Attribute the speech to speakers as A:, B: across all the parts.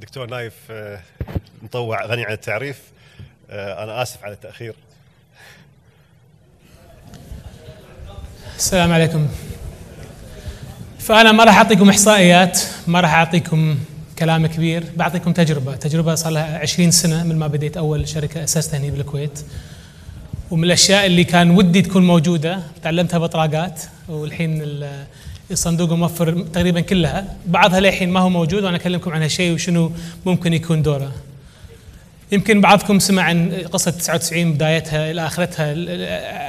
A: دكتور نايف آه، مطوع غني عن التعريف آه، انا اسف على التاخير السلام عليكم فانا ما راح اعطيكم احصائيات ما راح اعطيكم كلام كبير بعطيكم تجربه تجربه صار لها 20 سنه من ما بديت اول شركه اسستها هنا بالكويت ومن الاشياء اللي كان ودي تكون موجوده تعلمتها بطراقات والحين الصندوق موفر تقريبا كلها بعضها للحين ما هو موجود وانا اكلمكم عن هالشيء وشنو ممكن يكون دوره يمكن بعضكم سمع عن قصه 99 بدايتها إلى آخرتها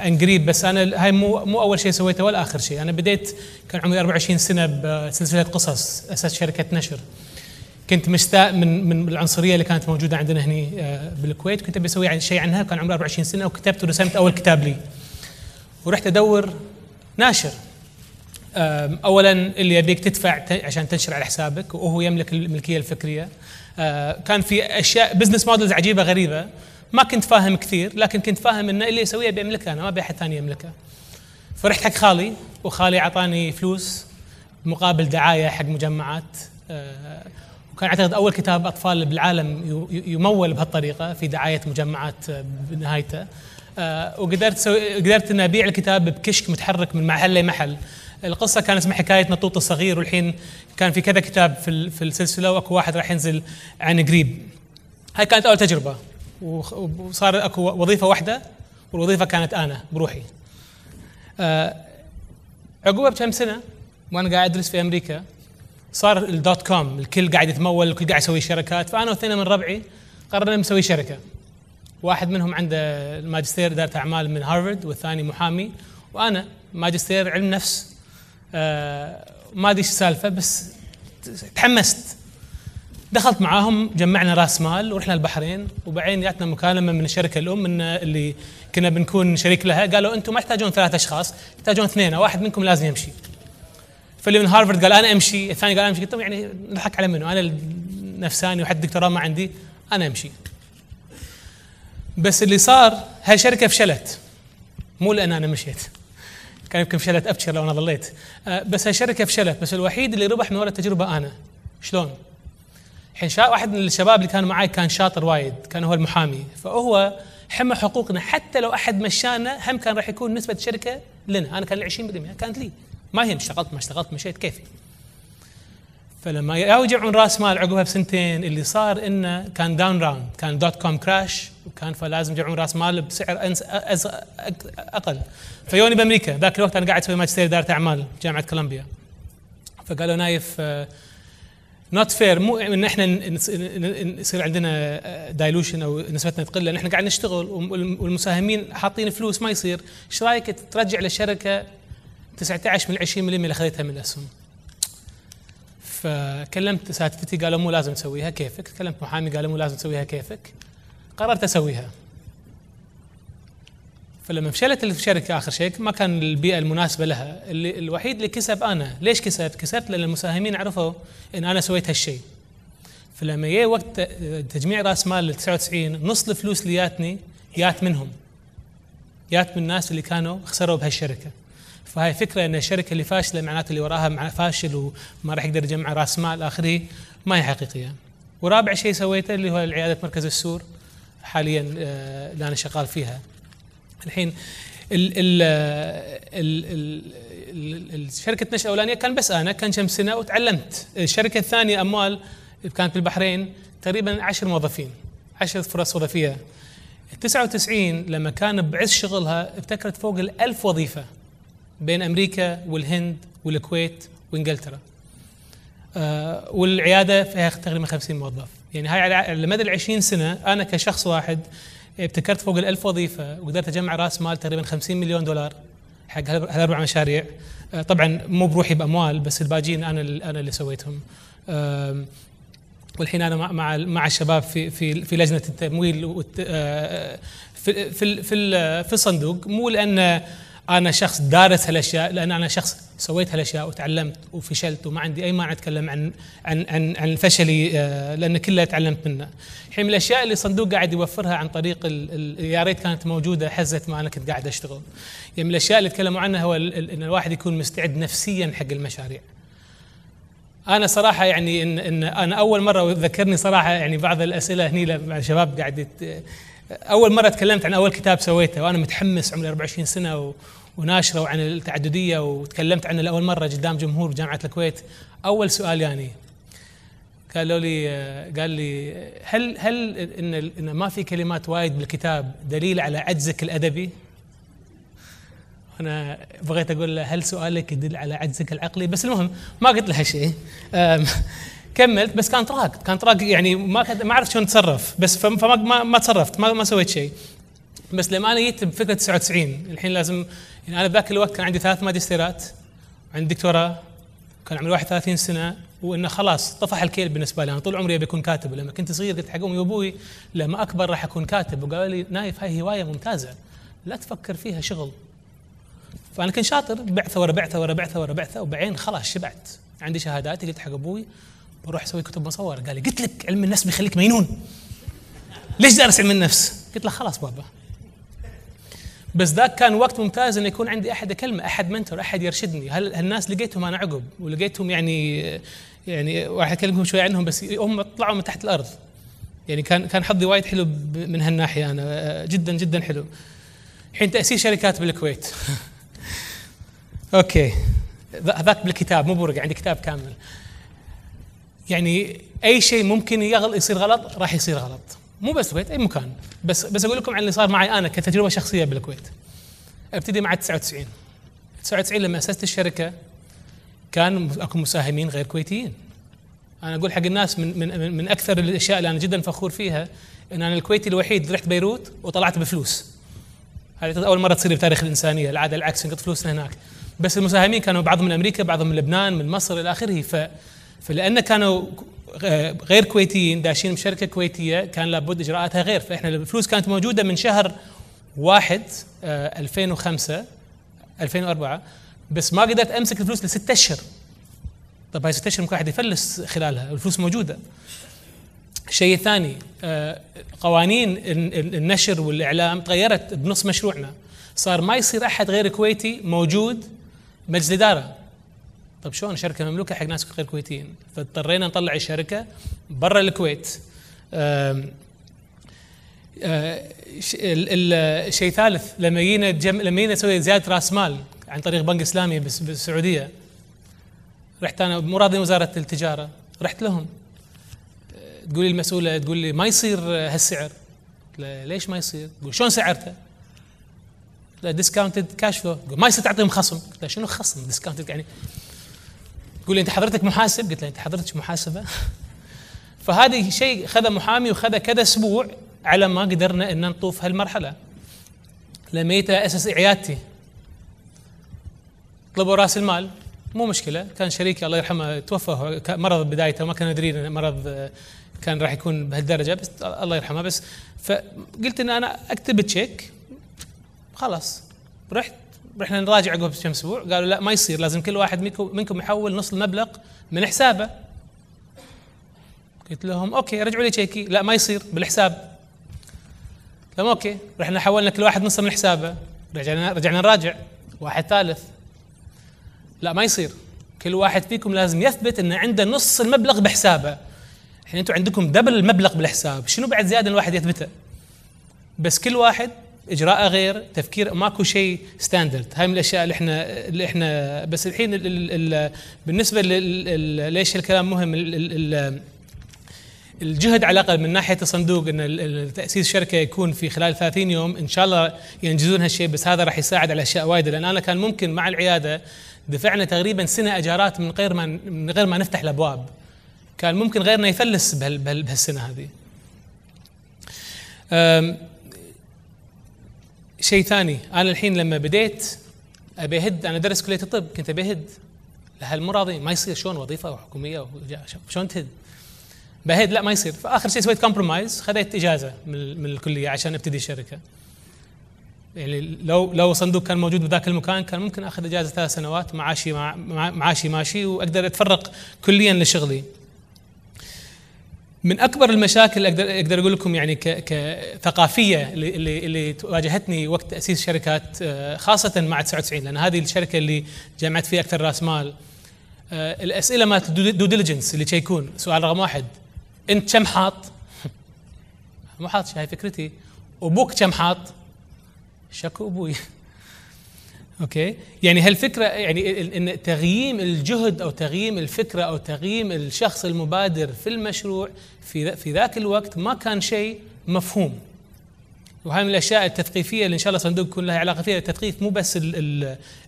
A: عن قريب بس انا هاي مو مو اول شيء سويته ولا اخر شيء انا بديت كان عمري 24 سنه بسلسله قصص اسست شركه نشر كنت مشتاق من من العنصريه اللي كانت موجوده عندنا هنا آه، بالكويت كنت ابي اسوي شيء عنها كان عمري 24 سنه وكتبت ورسمت اول كتاب لي ورحت ادور ناشر اولا اللي يبيك تدفع عشان تنشر على حسابك وهو يملك الملكيه الفكريه أه، كان في اشياء بزنس مودلز عجيبه غريبه ما كنت فاهم كثير لكن كنت فاهم ان اللي يسويه بيملكه انا ما ابي احد ثاني يملكه فرحت حق خالي وخالي اعطاني فلوس مقابل دعايه حق مجمعات أه، وكان اعتقد اول كتاب اطفال بالعالم يمول بهالطريقه في دعايه مجمعات أه، بنهايته وقدرت سو... قدرت اني ابيع الكتاب بكشك متحرك من محل لمحل القصه كانت اسمها حكايه نطوط الصغير والحين كان في كذا كتاب في في السلسله واكو واحد راح ينزل عن قريب هاي كانت اول تجربه وصار اكو وظيفه واحده والوظيفه كانت انا بروحي آه، عقبها بكم سنه وانا قاعد ادرس في امريكا صار الدوت كوم الكل قاعد يتمول الكل قاعد يسوي شركات فانا واثنين من ربعي قررنا نسوي شركه واحد منهم عنده الماجستير اداره اعمال من هارفرد والثاني محامي وانا ماجستير علم نفس آه، ما ادري ايش السالفه بس تحمست دخلت معاهم جمعنا راس مال ورحنا البحرين وبعدين جاتنا مكالمه من الشركه الام ان اللي كنا بنكون شريك لها قالوا انتم ما تحتاجون ثلاث اشخاص تحتاجون اثنين واحد منكم لازم يمشي فاللي من هارفرد قال انا امشي الثاني قال امشي قلت لهم يعني نضحك على منو انا نفساني وحتى دكتوراه ما عندي انا امشي بس اللي صار هالشركه فشلت مو لان انا مشيت كان يمكن فشلت ابشر لو انا ظليت أه، بس هالشركه فشلت بس الوحيد اللي ربح من وراء التجربه انا شلون؟ الحين واحد من الشباب اللي كان معي كان شاطر وايد كان هو المحامي فهو حمى حقوقنا حتى لو احد مشانا هم كان راح يكون نسبه الشركه لنا انا كان لي 20% كانت لي ما يهم اشتغلت ما اشتغلت مشيت كيفي فلما من راس مال عقبها بسنتين اللي صار انه كان داون راوند كان دوت كوم كراش وكان فلازم يرجعون راس مال بسعر أنس أز اقل فيوني بامريكا ذاك الوقت انا قاعد اسوي ماجستير اداره اعمال جامعه كولومبيا فقالوا نايف نوت آه، فير مو ان احنا يصير عندنا دايلوشن آه، او نسبتنا تقل لان احنا قاعد نشتغل والمساهمين حاطين فلوس ما يصير ايش رايك ترجع للشركه 19 من 20% اللي اخذتها من الاسهم فكلمت اساتذتي قالوا مو لازم تسويها كيفك كلمت محامي قالوا مو لازم تسويها كيفك قررت اسويها فلما فشلت الشركه اخر شيء ما كان البيئه المناسبه لها اللي الوحيد اللي كسب انا ليش كسبت كسبت لان المساهمين عرفوا ان انا سويت هالشيء فلما جاء وقت تجميع راس مال 99 نص الفلوس اللي جاتني جات منهم جات من الناس اللي كانوا خسروا بهالشركه فهي فكره ان الشركه اللي فاشله معناته اللي وراها مع فاشل وما راح يقدر يجمع راس مال اخره ما هي حقيقيه. ورابع شيء سويته اللي هو عياده مركز السور حاليا آه، اللي انا شغال فيها. الحين ال ال آه، ال ال شركه النشأة الاولانيه كان بس انا كان كم سنه وتعلمت، الشركه الثانيه اموال كانت بالبحرين تقريبا 10 موظفين 10 فرص وظيفيه 99 لما كان بعز شغلها ابتكرت فوق ال 1000 وظيفه بين امريكا والهند والكويت وانجلترا آه والعياده فيها تقريبا 50 موظف يعني هاي على مدى ال 20 سنه انا كشخص واحد ابتكرت فوق ال 1000 وظيفه وقدرت اجمع راس مال تقريبا 50 مليون دولار حق هالاربع مشاريع آه طبعا مو بروحي باموال بس الباجين انا اللي انا اللي سويتهم آه والحين انا مع مع الشباب في في في لجنه التمويل آه، في في في الصندوق مو لان انا شخص دارس هالاشياء لان انا شخص سويت هالاشياء وتعلمت وفشلت وما عندي اي مانع اتكلم عن عن عن, عن فشلي آه، لان كله تعلمت منه. الحين من الاشياء اللي صندوق قاعد يوفرها عن طريق ال ال يا ريت كانت موجوده حزه ما انا كنت قاعد اشتغل. يعني من الاشياء اللي تكلموا عنها هو ان الواحد يكون مستعد نفسيا حق المشاريع. انا صراحه يعني ان, إن انا اول مره ذكرني صراحه يعني بعض الاسئله هني مع شباب قاعد اول مره تكلمت عن اول كتاب سويته وانا متحمس عمري 24 سنه و وناشره وعن التعدديه وتكلمت عنه لاول مره قدام جمهور جامعه الكويت اول سؤال يعني قالوا لي قال لي هل هل ان ان ما في كلمات وايد بالكتاب دليل على عجزك الادبي؟ انا بغيت اقول له هل سؤالك يدل على عجزك العقلي؟ بس المهم ما قلت له شيء كملت بس كان تراك كان تراك يعني ما ما اعرف شلون اتصرف بس فما ما, ما تصرفت ما, ما سويت شيء بس لما انا جيت بفكره 99 الحين لازم يعني انا بذاك الوقت كان عندي ثلاث ماجستيرات وعندي دكتوراه كان عمري 31 سنه وانه خلاص طفح الكيل بالنسبه لي انا طول عمري ابي اكون كاتب لما كنت صغير قلت حق امي وابوي لما اكبر راح اكون كاتب وقالوا لي نايف هاي هوايه ممتازه لا تفكر فيها شغل فانا كنت شاطر بعثه ورا بعثه ورا بعثه ورا بعثه وبعدين خلاص شبعت عندي شهاداتي قلت حق ابوي بروح اسوي كتب مصور قال لي قلت لك علم النفس بيخليك مجنون ليش دارس علم النفس؟ قلت له خلاص بابا بس ذاك كان وقت ممتاز انه يكون عندي احد اكلمه احد منتور احد يرشدني هل هالناس لقيتهم انا عقب ولقيتهم يعني يعني راح اكلمكم شوي عنهم بس هم طلعوا من تحت الارض يعني كان كان حظي وايد حلو من هالناحيه انا جدا جدا حلو الحين تاسيس شركات بالكويت اوكي ذاك بالكتاب مو بورقه عندي كتاب كامل يعني اي شيء ممكن يغل يصير غلط راح يصير غلط مو بس الكويت اي مكان بس بس اقول لكم عن اللي صار معي انا كتجربه شخصيه بالكويت ابتدي مع 99 99 لما اسست الشركه كان اكو مساهمين غير كويتيين انا اقول حق الناس من من من اكثر الاشياء اللي انا جدا فخور فيها ان انا الكويتي الوحيد رحت بيروت وطلعت بفلوس هذه اول مره تصير بتاريخ الانسانيه العاده العكس نقط فلوسنا هناك بس المساهمين كانوا بعضهم من امريكا بعضهم من لبنان من مصر الى اخره ف فلان كانوا غير كويتيين داشين بشركه كويتيه كان لابد اجراءاتها غير فاحنا الفلوس كانت موجوده من شهر واحد 2005 آه، 2004 بس ما قدرت امسك الفلوس لست اشهر طب هاي ست اشهر ممكن واحد يفلس خلالها الفلوس موجوده الشيء الثاني آه، قوانين النشر والاعلام تغيرت بنص مشروعنا صار ما يصير احد غير كويتي موجود مجلس اداره طيب شلون شركه مملوكه حق ناس غير كويتيين فاضطرينا نطلع الشركه برا الكويت آه، الشيء ثالث لما جينا لما جينا نسوي زياده راس مال عن طريق بنك اسلامي بالسعوديه رحت انا مو راضي وزاره التجاره رحت لهم تقول لي المسؤوله تقول لي ما يصير هالسعر ليش ما يصير؟ تقول شلون سعرته؟ لا ديسكاونتد كاش فلو ما يصير تعطيهم خصم قلت شنو خصم ديسكاونتد يعني تقول لي انت حضرتك محاسب قلت له انت حضرتك محاسبه فهذه شيء خذ محامي وخذ كذا اسبوع على ما قدرنا ان نطوف هالمرحله لما اسس عيادتي طلبوا راس المال مو مشكله كان شريكي الله يرحمه توفى مرض بدايته ما ادري ندري مرض آه، كان راح يكون بهالدرجه بس الله يرحمه بس فقلت ان انا اكتب تشيك خلاص رحت رحنا نراجع عقب كم اسبوع قالوا لا ما يصير لازم كل واحد منكم يحول نص المبلغ من حسابه قلت لهم اوكي رجعوا لي شيكي لا ما يصير بالحساب قلت اوكي رحنا حولنا كل واحد نص من حسابه رجعنا رجعنا نراجع واحد ثالث لا ما يصير كل واحد فيكم لازم يثبت انه عنده نص المبلغ بحسابه الحين انتم عندكم دبل المبلغ بالحساب شنو بعد زياده الواحد يثبته بس كل واحد اجراء غير تفكير ماكو شيء ستاندرد هاي من الاشياء اللي احنا اللي احنا بس الحين الـ الـ الـ بالنسبه ليش الكلام مهم الـ الـ الجهد على الاقل من ناحيه الصندوق ان تاسيس شركه يكون في خلال 30 يوم ان شاء الله ينجزون هالشيء بس هذا راح يساعد على اشياء وايده لان انا كان ممكن مع العياده دفعنا تقريبا سنه اجارات من غير ما من غير ما نفتح الابواب كان ممكن غيرنا يفلس بهالسنه هذه شيء ثاني انا الحين لما بديت ابي اهد انا درس كليه الطب كنت ابي اهد لهالمراضي مو راضيين ما يصير شلون وظيفه وحكوميه شلون تهد بهد لا ما يصير فاخر شيء سويت كومبرومايز خذيت اجازه من, من الكليه عشان ابتدي الشركه يعني لو لو صندوق كان موجود بذاك المكان كان ممكن اخذ اجازه ثلاث سنوات معاشي مع معاشي ماشي واقدر اتفرق كليا لشغلي من اكبر المشاكل اقدر اقدر اقول لكم يعني كثقافيه اللي اللي واجهتني وقت تاسيس شركات آه، خاصه مع 99 لان هذه الشركه اللي جمعت فيها اكثر راس مال آه، الاسئله مالت دو ديليجنس اللي تشيكون سؤال رقم واحد انت كم حاط؟ مو حاط هاي فكرتي ابوك كم حاط؟ شكو ابوي اوكي يعني هالفكره يعني ان تغييم الجهد او تغييم الفكره او تغييم الشخص المبادر في المشروع في في ذاك الوقت ما كان شيء مفهوم وهي من الاشياء التثقيفيه اللي ان شاء الله صندوق يكون لها علاقه فيها التثقيف مو بس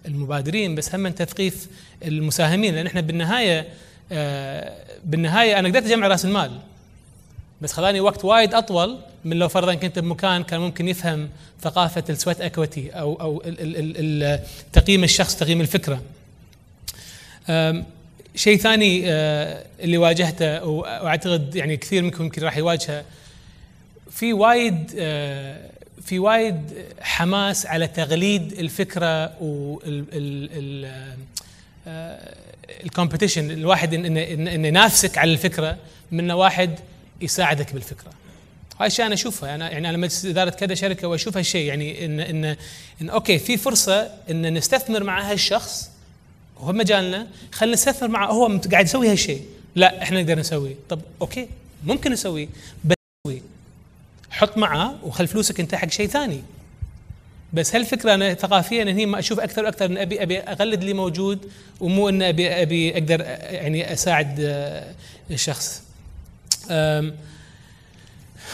A: المبادرين بس هم تثقيف المساهمين لان احنا بالنهايه آه، بالنهايه انا قدرت اجمع راس المال بس خذاني وقت وايد اطول من لو فرضا كنت بمكان كان ممكن يفهم ثقافه السويت اكوتي او او تقييم الشخص تقييم الفكره. شيء ثاني أه، اللي واجهته واعتقد يعني كثير منكم يمكن راح يواجهه في وايد أه، في وايد حماس على تغليد الفكره وال الكومبيتيشن أه، الواحد انه إن إن ينافسك على الفكره من واحد يساعدك بالفكره هاي شيء انا اشوفها انا يعني انا مجلس اداره كذا شركه واشوف هالشيء يعني ان ان ان اوكي في فرصه ان نستثمر مع هالشخص وهو مجالنا خلينا نستثمر معه هو قاعد يسوي هالشيء لا احنا نقدر نسويه طب اوكي ممكن نسويه بس حط معاه وخل فلوسك انت حق شيء ثاني بس هالفكره انا ثقافيا هني ما اشوف اكثر واكثر ان ابي ابي اقلد اللي موجود ومو ان ابي ابي اقدر يعني اساعد الشخص آه،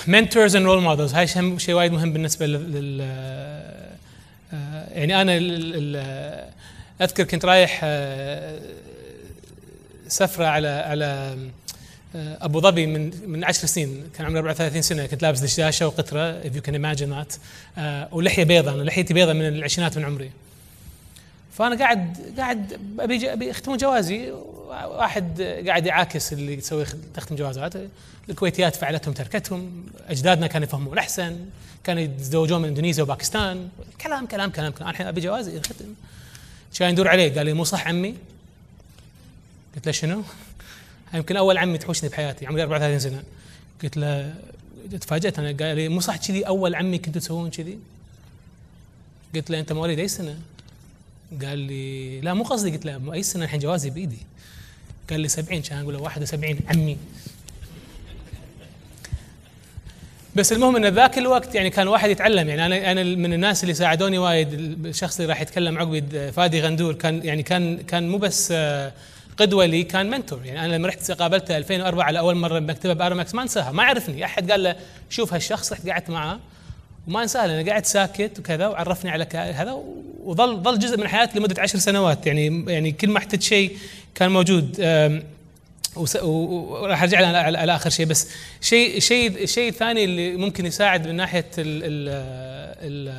A: منتورز اند رول مودلز هاي شيء وايد مهم بالنسبه لل أه، يعني انا اذكر كنت رايح أه، سفره على على أه، ابو ظبي من من 10 سنين كان عمري 34 سنه كنت لابس دشداشه وقطره اف يو كان ايماجين ذات ولحيه بيضاء انا لحيتي بيضاء من العشرينات من عمري فانا قاعد قاعد ابي ابي اختم جوازي واحد قاعد يعاكس اللي تسوي تختم جوازات الكويتيات فعلتهم تركتهم اجدادنا كانوا يفهمون احسن كانوا يتزوجون من اندونيسيا وباكستان كلام كلام كلام كلام الحين ابي جواز يختم كان يدور عليه قال لي مو صح عمي قلت له شنو؟ يمكن اول عمي تحوشني بحياتي عمري 34 سنه قلت له تفاجات انا قال لي مو صح كذي اول عمي كنتوا تسوون كذي؟ قلت له انت مواليد اي سنه؟ قال لي لا مو قصدي قلت له اي سنه الحين جوازي بايدي قال لي 70 عشان اقول له 71 عمي بس المهم ان ذاك الوقت يعني كان واحد يتعلم يعني انا انا من الناس اللي ساعدوني وايد الشخص اللي راح يتكلم عقبي فادي غندور كان يعني كان كان مو بس قدوه لي كان منتور يعني انا لما رحت قابلته 2004 لاول مره بمكتبه بارمكس ما انساها ما عرفني احد قال له شوف هالشخص رحت قعدت معاه وما انساها لان قعدت ساكت وكذا وعرفني على هذا وظل ظل جزء من حياتي لمده عشر سنوات يعني يعني كل ما احتجت شيء كان موجود وراح ارجع لها لاخر شيء بس شيء شيء شيء ثاني اللي ممكن يساعد من ناحيه الـ الـ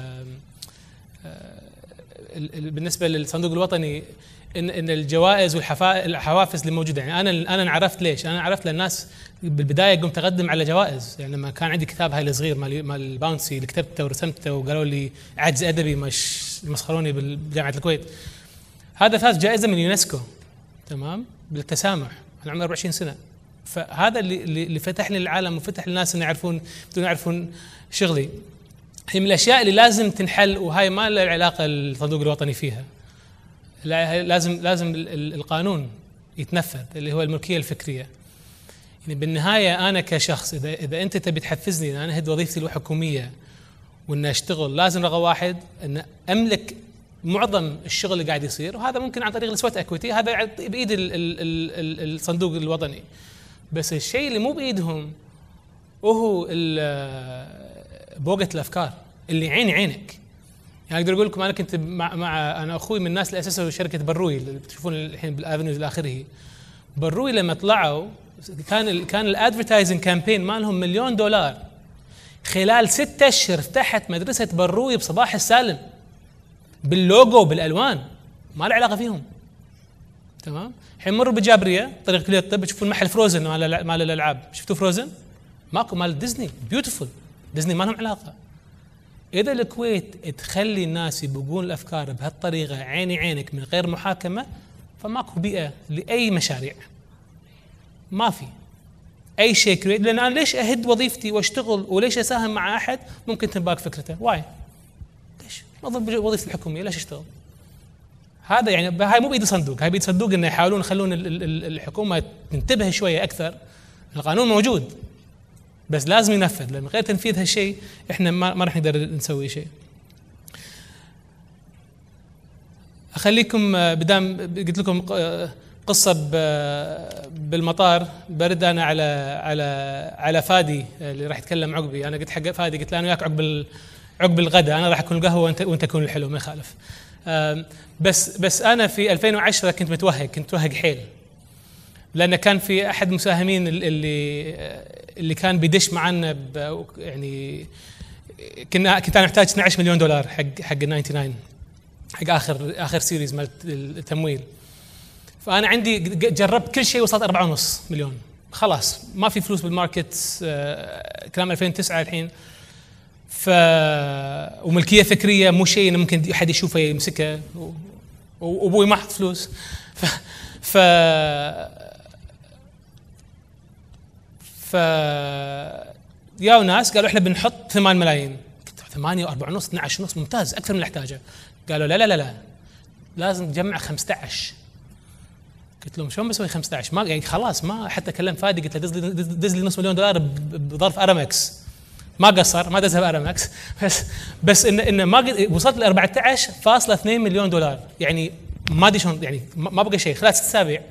A: الـ بالنسبه للصندوق الوطني ان ان الجوائز والحوافز اللي موجوده يعني انا انا عرفت ليش؟ انا عرفت للناس بالبدايه قمت اقدم على جوائز يعني لما كان عندي كتاب هاي الصغير مال مال الباونسي اللي كتبته ورسمته وقالوا لي عجز ادبي مش مسخروني بجامعه الكويت هذا فاز جائزه من يونسكو تمام بالتسامح انا عمري 24 سنه فهذا اللي اللي فتح لي العالم وفتح للناس ان يعرفون بدون يعرفون شغلي هي من الاشياء اللي لازم تنحل وهاي ما لها علاقه الصندوق الوطني فيها لازم لازم القانون يتنفذ اللي هو الملكيه الفكريه يعني بالنهايه انا كشخص اذا اذا انت تبي تحفزني ان انا اهد وظيفتي الحكوميه وان اشتغل لازم رقم واحد ان املك معظم الشغل اللي قاعد يصير وهذا ممكن عن طريق السويت اكويتي هذا بايد الـ الـ الـ الصندوق الوطني بس الشيء اللي مو بايدهم وهو بوقة الافكار اللي عين عينك يعني اقدر اقول لكم انا كنت مع, مع انا اخوي من الناس اللي اسسوا شركه بروي اللي بتشوفون الحين بالافنيوز الى اخره بروي لما طلعوا كان الـ كان الادفرتايزنج كامبين مالهم مليون دولار خلال ستة اشهر فتحت مدرسه بروي بصباح السالم باللوجو بالالوان ما له علاقه فيهم تمام الحين مروا بجابريه طريق كليه الطب تشوفون محل فروزن مال مال الالعاب شفتوا فروزن ماكو مال ديزني بيوتيفول ديزني ما لهم علاقه اذا الكويت تخلي الناس يبقون الافكار بهالطريقه عيني عينك من غير محاكمه فماكو بيئه لاي مشاريع ما في اي شيء كريت لان انا ليش اهد وظيفتي واشتغل وليش اساهم مع احد ممكن تنباك فكرته واي نظم وظيفة الحكوميه ليش يشتغل؟ هذا يعني هاي مو بايد صندوق هاي بايد صندوق انه يحاولون يخلون الحكومه تنتبه شويه اكثر القانون موجود بس لازم ينفذ لان غير تنفيذ هالشيء احنا ما, ما راح نقدر نسوي شيء اخليكم آه، بدام قلت لكم آه، قصه بالمطار برد انا على على على فادي آه، اللي راح يتكلم عقبي انا قلت حق فادي قلت له انا وياك عقب عقب الغداء انا راح اكون القهوه وانت وانت تكون الحلو ما يخالف بس بس انا في 2010 كنت متوهق كنت متوهق حيل لانه كان في احد المساهمين اللي اللي كان بيدش معنا يعني كنا كنت انا احتاج 12 مليون دولار حق حق 99 حق اخر اخر سيريز مال التمويل فانا عندي جربت كل شيء وصلت 4.5 مليون خلاص ما في فلوس بالماركت آه، كلام 2009 الحين ف وملكيه فكريه مو شيء ممكن احد يشوفه يمسكه وابوي ما حط فلوس ف ف ف يا ناس قالوا احنا بنحط 8 ملايين قلت 8 طيب و4 ونص 12 ونص ممتاز اكثر من اللي احتاجه قالوا لا لا لا لا لازم تجمع 15 قلت لهم شلون بسوي 15 ما يعني خلاص ما حتى كلم فادي قلت له دز لي دز لي نص مليون دولار بظرف ارمكس ما قصر ما دزها ارامكس بس بس انه انه ما وصلت ل 14.2 مليون دولار يعني ما ادري شلون يعني ما بقى شيء خلال ست اسابيع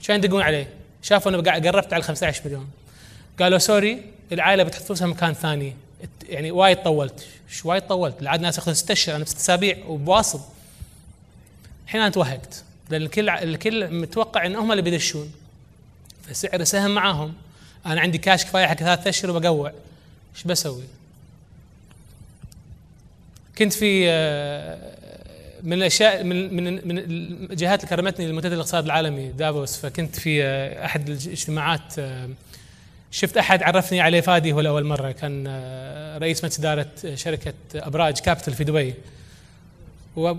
A: شو يدقون عليه شافوا انه قربت على 15 مليون قالوا سوري العائله بتحط فلوسها مكان ثاني يعني وايد طولت شو وايد طولت العاده الناس ياخذون ست اشهر انا بست اسابيع وبواصل الحين انا توهقت لان الكل الكل متوقع ان هم اللي بيدشون فسعر سهم معاهم انا عندي كاش كفايه حق ثلاث اشهر وبقوع ايش بسوي؟ كنت في آه، من الاشياء من من من الجهات اللي كرمتني المنتدى الاقتصاد العالمي دافوس فكنت في آه، احد الاجتماعات آه، شفت احد عرفني عليه فادي هو لاول مره كان رئيس مجلس اداره شركه ابراج كابيتال في دبي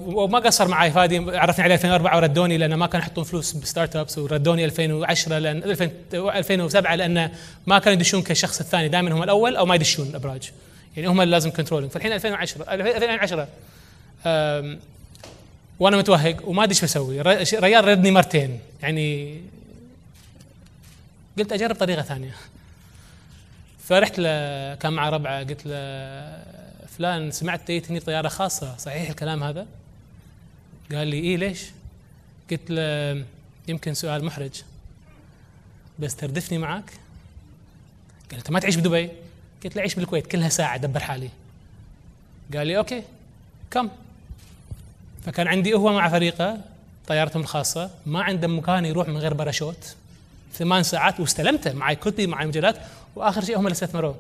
A: وما قصر معي فادي عرفني عليه 2004 وردوني لانه ما كانوا يحطون فلوس بستارت ابس وردوني 2010 لان 2007 لانه ما كانوا يدشون كشخص الثاني دائما هم الاول او ما يدشون ابراج يعني هم اللي لازم كنترولينج فالحين 2010 2010 وانا متوهق وما ادري ايش بسوي ريال ردني مرتين يعني قلت اجرب طريقه ثانيه فرحت له كان مع ربعه قلت له فلان سمعت تيتني طيارة خاصة صحيح الكلام هذا؟ قال لي إيه ليش؟ قلت له يمكن سؤال محرج بس تردفني معك؟ قال أنت ما تعيش بدبي؟ قلت له أعيش بالكويت كلها ساعة دبر حالي قال لي أوكي كم؟ فكان عندي هو مع فريقه طيارتهم الخاصة ما عنده مكان يروح من غير باراشوت ثمان ساعات واستلمته معي كتبي معي مجلات واخر شيء هم اللي استثمروه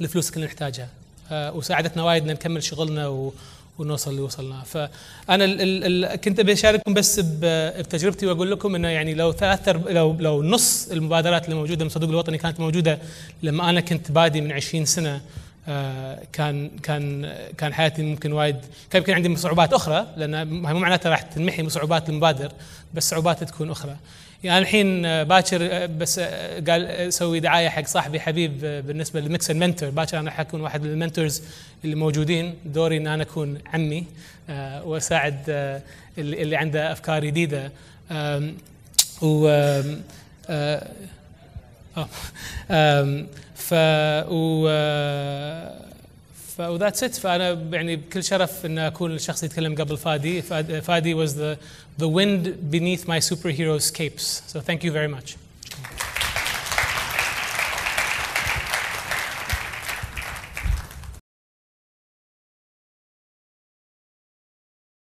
A: الفلوس اللي نحتاجها آه، وساعدتنا وايد ان نكمل شغلنا ونوصل اللي وصلنا فانا كنت ابي كنت بس بتجربتي واقول لكم انه يعني لو ثلاث لو لو نص المبادرات اللي موجوده من الصندوق الوطني كانت موجوده لما انا كنت بادي من 20 سنه آه، كان كان كان حياتي ممكن وايد كان يمكن عندي صعوبات اخرى لان مو معناته راح تنمحي من صعوبات المبادر بس صعوبات تكون اخرى يعني الحين آه، باكر آه، بس آه، قال سوي دعايه حق صاحبي حبيب بالنسبه للميكس المنتور باكر انا حكون واحد من المنتورز اللي موجودين دوري ان انا اكون عمي واساعد اللي عنده افكار جديده و ف و ف وذاتس ات فانا يعني بكل شرف ان اكون الشخص اللي يتكلم قبل فادي فادي واز ذا the wind beneath my superhero's capes. So thank you very much.